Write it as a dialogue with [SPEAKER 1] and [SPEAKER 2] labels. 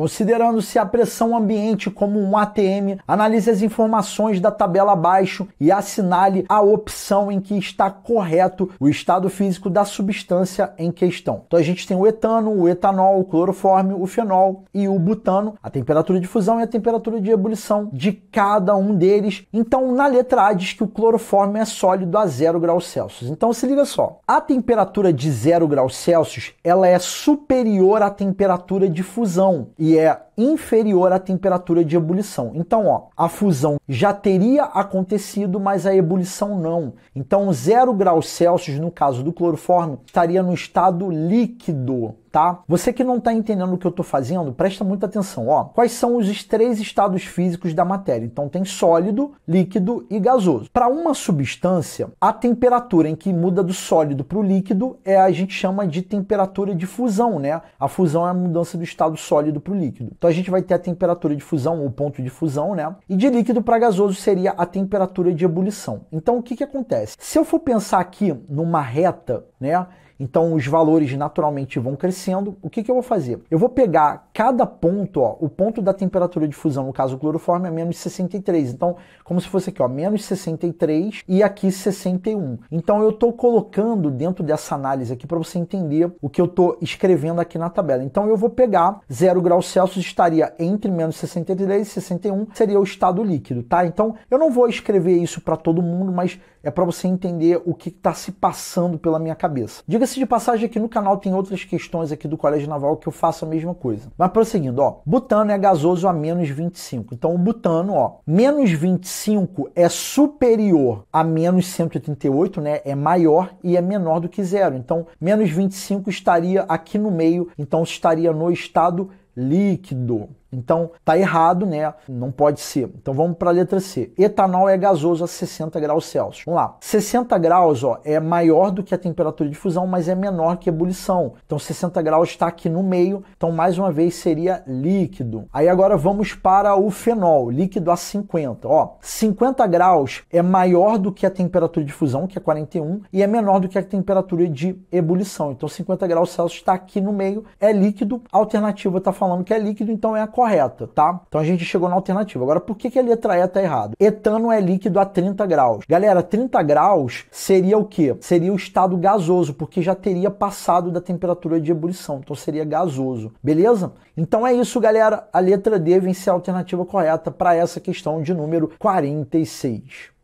[SPEAKER 1] Considerando-se a pressão ambiente como um ATM, analise as informações da tabela abaixo e assinale a opção em que está correto o estado físico da substância em questão. Então a gente tem o etano, o etanol, o clorofórmio, o fenol e o butano, a temperatura de fusão e a temperatura de ebulição de cada um deles. Então na letra A diz que o clorofórmio é sólido a 0 graus Celsius. Então se liga só, a temperatura de 0 graus Celsius ela é superior à temperatura de fusão e yeah, inferior à temperatura de ebulição. Então, ó, a fusão já teria acontecido, mas a ebulição não. Então, 0 graus Celsius, no caso do cloroforme, estaria no estado líquido. Tá? Você que não está entendendo o que eu estou fazendo, presta muita atenção. Ó, quais são os três estados físicos da matéria? Então tem sólido, líquido e gasoso. Para uma substância, a temperatura em que muda do sólido para o líquido é a gente chama de temperatura de fusão, né? A fusão é a mudança do estado sólido para o líquido. Então a gente vai ter a temperatura de fusão, o ponto de fusão, né? E de líquido para gasoso seria a temperatura de ebulição. Então o que, que acontece? Se eu for pensar aqui numa reta, né? Então os valores naturalmente vão crescendo. O que, que eu vou fazer? Eu vou pegar cada ponto, ó, o ponto da temperatura de fusão, no caso o cloroforme, é menos 63. Então, como se fosse aqui, ó, menos 63 e aqui 61. Então eu estou colocando dentro dessa análise aqui para você entender o que eu estou escrevendo aqui na tabela. Então eu vou pegar 0 graus Celsius estaria entre menos 63 e 61, seria o estado líquido, tá? Então eu não vou escrever isso para todo mundo, mas é para você entender o que está se passando pela minha cabeça. Diga Diga-se de passagem aqui no canal tem outras questões aqui do Colégio Naval que eu faço a mesma coisa. Mas prosseguindo, ó, butano é gasoso a menos 25. Então o butano, ó, menos 25 é superior a menos 138, né? É maior e é menor do que zero. Então menos 25 estaria aqui no meio, então estaria no estado líquido. Então tá errado, né? Não pode ser. Então vamos para a letra C. Etanol é gasoso a 60 graus Celsius. Vamos lá. 60 graus, ó, é maior do que a temperatura de fusão, mas é menor que a ebulição. Então 60 graus está aqui no meio. Então mais uma vez seria líquido. Aí agora vamos para o fenol, líquido a 50. Ó, 50 graus é maior do que a temperatura de fusão, que é 41, e é menor do que a temperatura de ebulição. Então 50 graus Celsius está aqui no meio, é líquido. A alternativa está falando que é líquido, então é a correta, tá? Então a gente chegou na alternativa. Agora, por que, que a letra E tá errado? Etano é líquido a 30 graus. Galera, 30 graus seria o quê? Seria o estado gasoso, porque já teria passado da temperatura de ebulição. Então seria gasoso, beleza? Então é isso, galera. A letra D vem ser a alternativa correta para essa questão de número 46.